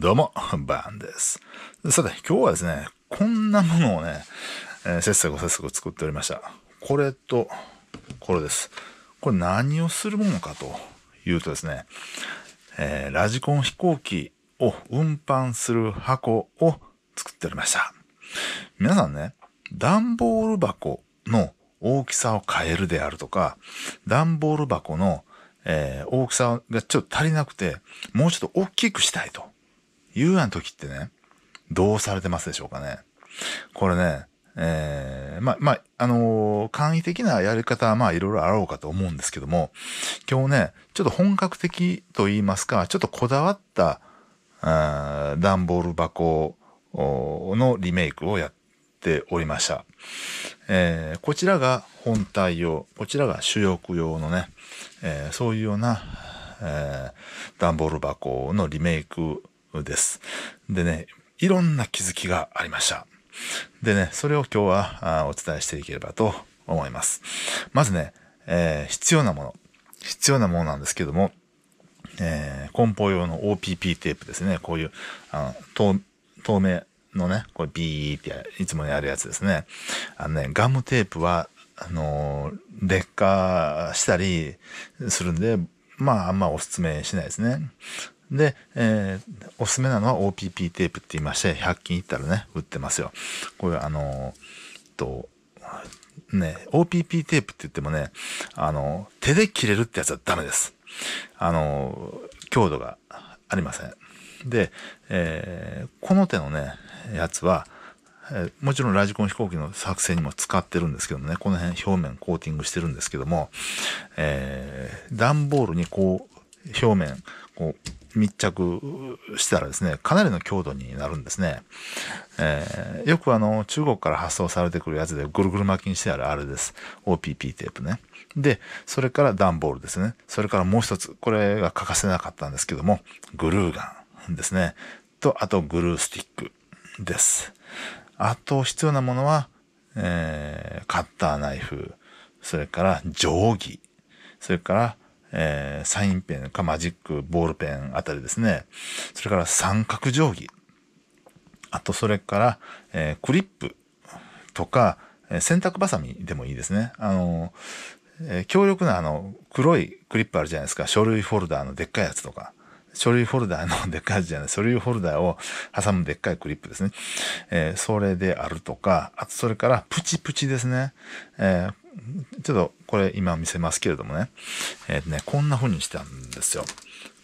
どうも、バーンです。さて、今日はですね、こんなものをね、えー、切磋琢磨作っておりました。これと、これです。これ何をするものかというとですね、えー、ラジコン飛行機を運搬する箱を作っておりました。皆さんね、段ボール箱の大きさを変えるであるとか、段ボール箱の、えー、大きさがちょっと足りなくて、もうちょっと大きくしたいと優雅の時ってね、どうされてますでしょうかね。これね、えー、まあ、まあ、のー、簡易的なやり方はまあいろいろあろうかと思うんですけども、今日ね、ちょっと本格的と言いますか、ちょっとこだわった、あ段ボール箱のリメイクをやっておりました。えー、こちらが本体用、こちらが主翼用のね、えー、そういうような、えー、段ボール箱のリメイクです。でね、いろんな気づきがありました。でね、それを今日はお伝えしていければと思います。まずね、えー、必要なもの。必要なものなんですけども、えー、梱包用の OPP テープですね。こういう、あの透明のね、これビーっていつもやるやつですね。あのね、ガムテープは、あのー、劣化したりするんで、まあ、あんまおすすめしないですね。で、えー、おすすめなのは OPP テープって言いまして、100均行ったらね、売ってますよ。これあのー、と、ね、OPP テープって言ってもね、あの、手で切れるってやつはダメです。あの、強度がありません。で、えー、この手のね、やつは、えー、もちろんラジコン飛行機の作成にも使ってるんですけどもね、この辺表面コーティングしてるんですけども、えー、段ボールにこう、表面、こう、密着したらですね、かなりの強度になるんですね。えー、よくあの、中国から発送されてくるやつでぐるぐる巻きにしてあるあれです。OPP テープね。で、それから段ボールですね。それからもう一つ、これが欠かせなかったんですけども、グルーガンですね。と、あとグルースティックです。あと必要なものは、えー、カッターナイフ、それから定規、それからえー、サインペンかマジック、ボールペンあたりですね。それから三角定規。あと、それから、えー、クリップとか、え洗濯バサミでもいいですね。あの、えー、強力なあの、黒いクリップあるじゃないですか。書類フォルダーのでっかいやつとか。書類フォルダーのでっかいやつじゃない、書類フォルダーを挟むでっかいクリップですね。えー、それであるとか、あとそれからプチプチですね。えーちょっとこれ今見せますけれどもね、えっ、ー、とね、こんな風にしたんですよ。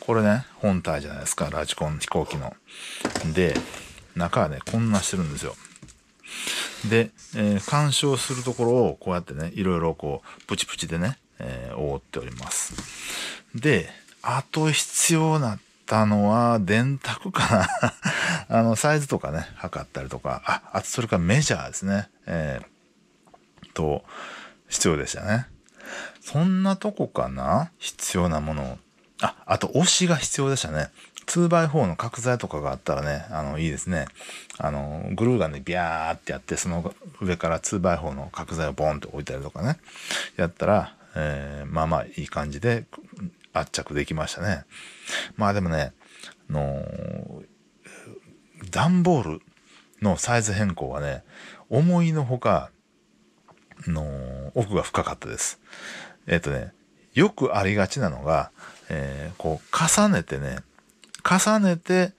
これね、本体じゃないですか、ラジコン飛行機の。で、中はね、こんなしてるんですよ。で、えー、干渉するところをこうやってね、いろいろこう、プチプチでね、えー、覆っております。で、あと必要なったのは、電卓かな あの、サイズとかね、測ったりとか、あ、あとそれからメジャーですね。えー、と、必要でしたね。そんなとこかな必要なものを。あ、あと、押しが必要でしたね。2x4 の角材とかがあったらね、あの、いいですね。あの、グルーガンでビャーってやって、その上から 2x4 の角材をボンと置いたりとかね。やったら、えー、まあまあいい感じで圧着できましたね。まあでもね、の、段ボールのサイズ変更はね、思いのほかの奥が深かったです。えっ、ー、とね、よくありがちなのが、えー、こう重ねてね、重ねて、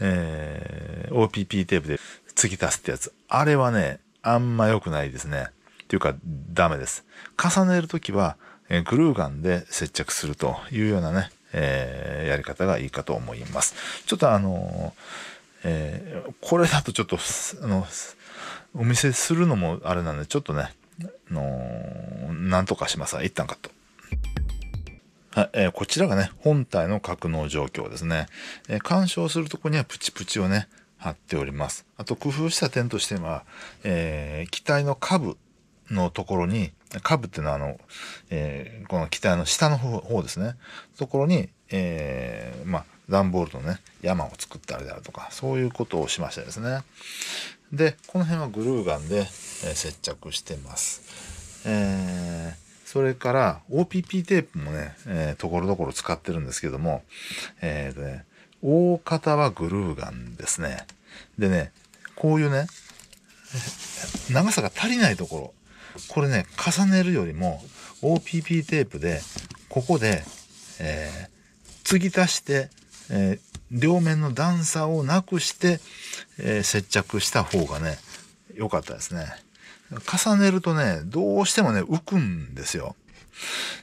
えー、OPP テープで継ぎ足すってやつ。あれはね、あんま良くないですね。というか、ダメです。重ねるときは、えー、グルーガンで接着するというようなね、えー、やり方がいいかと思います。ちょっとあのえこれだとちょっと、あの、お見せするのもあれなんで、ちょっとね、の、なんとかしますわ。一旦カット。はい、えー、こちらがね、本体の格納状況ですね。えー、干渉するとこにはプチプチをね、貼っております。あと工夫した点としては、えー、機体の下部のところに、下部っていうのはあの、えー、この機体の下の方ですね。ところに、えー、まあ、段ボールのね、山を作ったりであるとか、そういうことをしましたですね。で、この辺はグルーガンで、えー、接着してます。えーそれから OPP テープもね、えー、ところどころ使ってるんですけども、えーとね、大方はグルーガンですね。でね、こういうね、長さが足りないところ、これね、重ねるよりも OPP テープで、ここで、えー、継ぎ足してえー、両面の段差をなくして、えー、接着した方がね、良かったですね。重ねるとね、どうしてもね、浮くんですよ。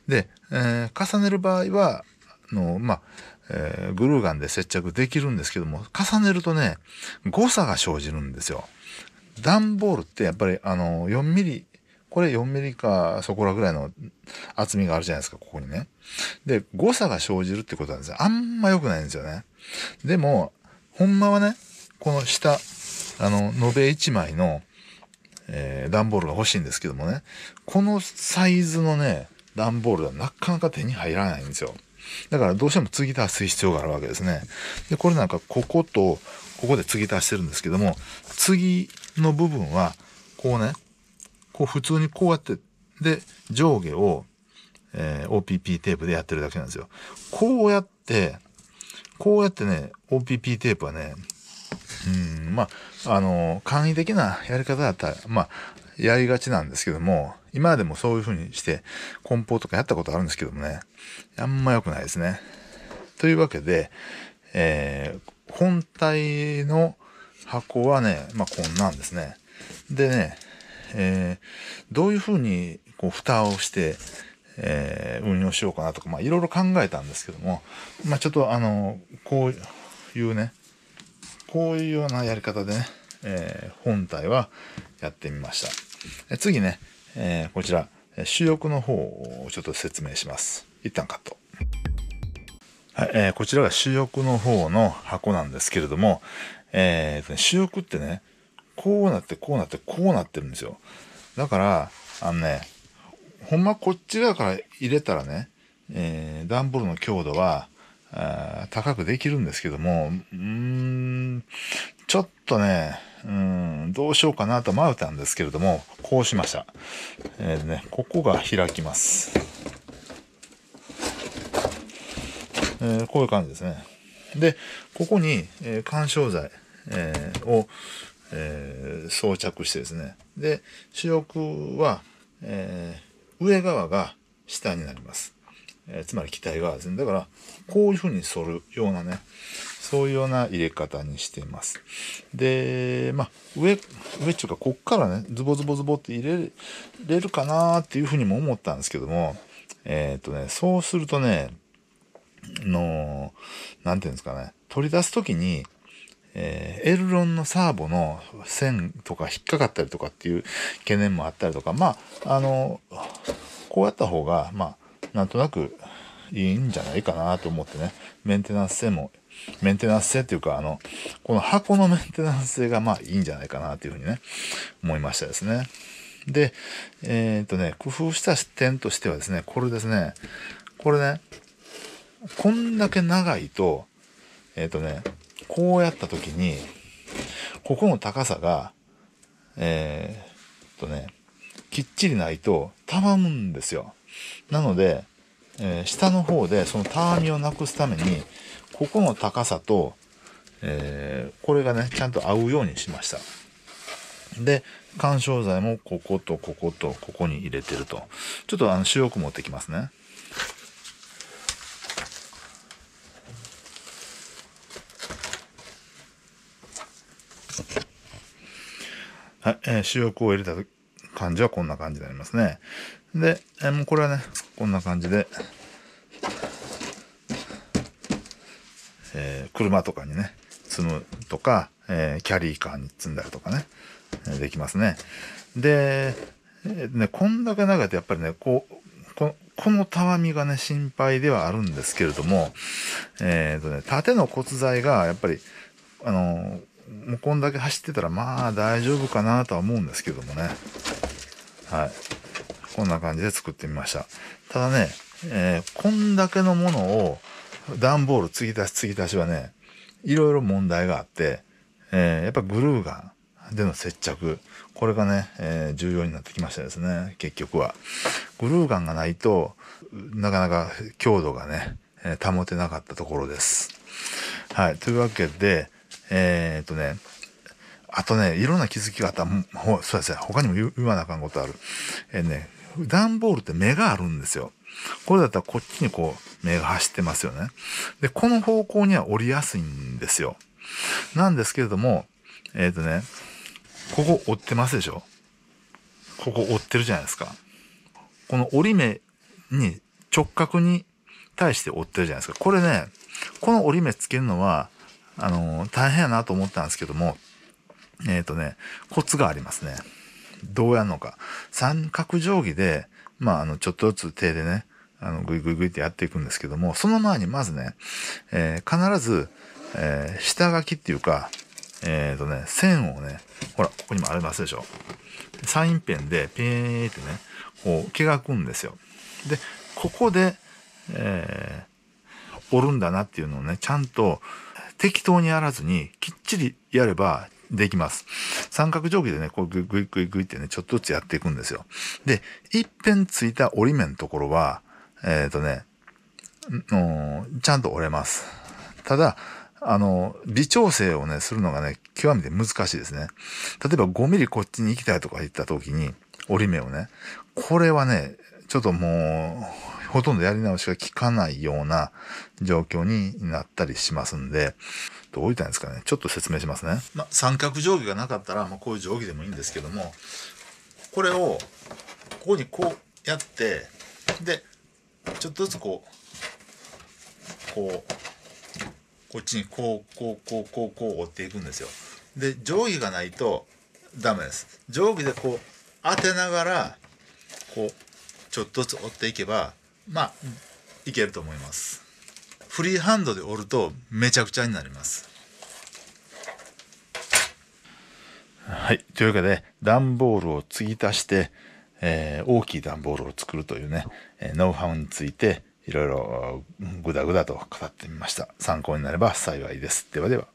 で、えー、重ねる場合は、あの、まあ、えー、グルーガンで接着できるんですけども、重ねるとね、誤差が生じるんですよ。段ボールってやっぱりあの、4ミリこれ4ミリかそこらぐらいの厚みがあるじゃないですか、ここにね。で、誤差が生じるってことなんですよ。あんま良くないんですよね。でも、ほんまはね、この下、あの、延べ1枚の、えー、段ボールが欲しいんですけどもね、このサイズのね、段ボールはなかなか手に入らないんですよ。だからどうしても継ぎ足す必要があるわけですね。で、これなんかここと、ここで継ぎ足してるんですけども、次の部分は、こうね、こう普通にこうやって、で、上下を、えー、OPP テープでやってるだけなんですよ。こうやって、こうやってね、OPP テープはね、うん、まあ、あの、簡易的なやり方だったら、まあ、やりがちなんですけども、今でもそういう風にして梱包とかやったことあるんですけどもね、あんま良くないですね。というわけで、えー、本体の箱はね、まあ、こんなんですね。でね、えー、どういうふうにこう蓋をして、えー、運用しようかなとか、まあ、いろいろ考えたんですけども、まあ、ちょっとあの、こういうね、こういうようなやり方でね、えー、本体はやってみました。次ね、えー、こちら、主翼の方をちょっと説明します。一旦カット。はい、えー、こちらが主翼の方の箱なんですけれども、えーとね、主翼ってね、こうなってこうなってこうなってるんですよ。だから、あのね、ほんまこっち側から入れたらね、えー、段ボールの強度は、あ高くできるんですけども、うん、ちょっとね、うん、どうしようかなと迷ったんですけれども、こうしました。えー、ね、ここが開きます。えー、こういう感じですね。で、ここに、えー、干渉剤、えー、をえー、装着してですね。で、主翼は、えー、上側が下になります。えー、つまり機体側ですね。だから、こういうふうに反るようなね、そういうような入れ方にしています。で、まあ、上、上っていうか、こっからね、ズボズボズボって入れれるかなっていうふうにも思ったんですけども、えっ、ー、とね、そうするとね、の、なんていうんですかね、取り出すときに、えー、エルロンのサーボの線とか引っかかったりとかっていう懸念もあったりとか、まあ、あの、こうやった方が、まあ、なんとなくいいんじゃないかなと思ってね、メンテナンス性も、メンテナンス性っていうか、あの、この箱のメンテナンス性がまあいいんじゃないかなというふうにね、思いましたですね。で、えー、っとね、工夫した点としてはですね、これですね、これね、こんだけ長いと、えー、っとね、こうやった時に、ここの高さが、えー、っとね、きっちりないとたまむんですよ。なので、えー、下の方でそのたわみをなくすために、ここの高さと、えー、これがね、ちゃんと合うようにしました。で、緩衝材もこことこことここに入れてると。ちょっとあの、主翼持ってきますね。えー、主翼を入れた感じはこんな感じになりますね。で、えー、もうこれはね、こんな感じで、えー、車とかにね、積むとか、えキャリーカーに積んだりとかね、えできますね。で、えー、ね、こんだけ長いとやっぱりね、こう、ここのたわみがね、心配ではあるんですけれども、えっ、ー、とね、縦の骨材がやっぱり、あのー、もうこんだけ走ってたらまあ大丈夫かなとは思うんですけどもね。はい。こんな感じで作ってみました。ただね、えー、こんだけのものを段ボール継ぎ足し継ぎ足しはね、いろいろ問題があって、えー、やっぱグルーガンでの接着、これがね、えー、重要になってきましたですね、結局は。グルーガンがないと、なかなか強度がね、え保てなかったところです。はい、というわけで、えー、っとね、あとね、いろんな気づきがあった。ほそうですね、他にも言わなあかんことある。えー、ね、段ボールって目があるんですよ。これだったらこっちにこう目が走ってますよね。で、この方向には折りやすいんですよ。なんですけれども、えっ、ー、とね、ここ折ってますでしょここ折ってるじゃないですか。この折り目に直角に対して折ってるじゃないですか。これね、この折り目つけるのはあの、大変やなと思ったんですけども、えっ、ー、とね、コツがありますね。どうやるのか。三角定規で、まあ、あの、ちょっとずつ手でね、あの、ぐいぐいぐいってやっていくんですけども、その前にまずね、えー、必ず、えー、下書きっていうか、えっ、ー、とね、線をね、ほら、ここにもありますでしょ。サインペンで、ピーってね、こう、毛がくんですよ。で、ここで、えー、るんだなっていうのをね、ちゃんと、適当にやらずにきっちりやればできます。三角定規でね、こうグイグイグイグイってね、ちょっとずつやっていくんですよ。で、一辺ついた折り目のところは、えっ、ー、とね、ちゃんと折れます。ただ、あの、微調整をね、するのがね、極めて難しいですね。例えば5ミリこっちに行きたいとか言った時に、折り目をね、これはね、ちょっともう、ほとんどやり直しが効かないような状況になったりしますんで、どう言ったんですかね。ちょっと説明しますね。まあ、三角定規がなかったら、まあ、こういう定規でもいいんですけども、これを、ここにこうやって、で、ちょっとずつこう、こう、こっちにこう、こう、こう、こう、こう折っていくんですよ。で、定規がないとダメです。定規でこう、当てながら、こう、ちょっとずつ折っていけばまあいけると思いますフリーハンドで折るとめちゃくちゃになりますはいというわけで段ボールを継ぎ足して、えー、大きい段ボールを作るというね、えー、ノウハウについていろいろグダグダと語ってみました参考になれば幸いですではでは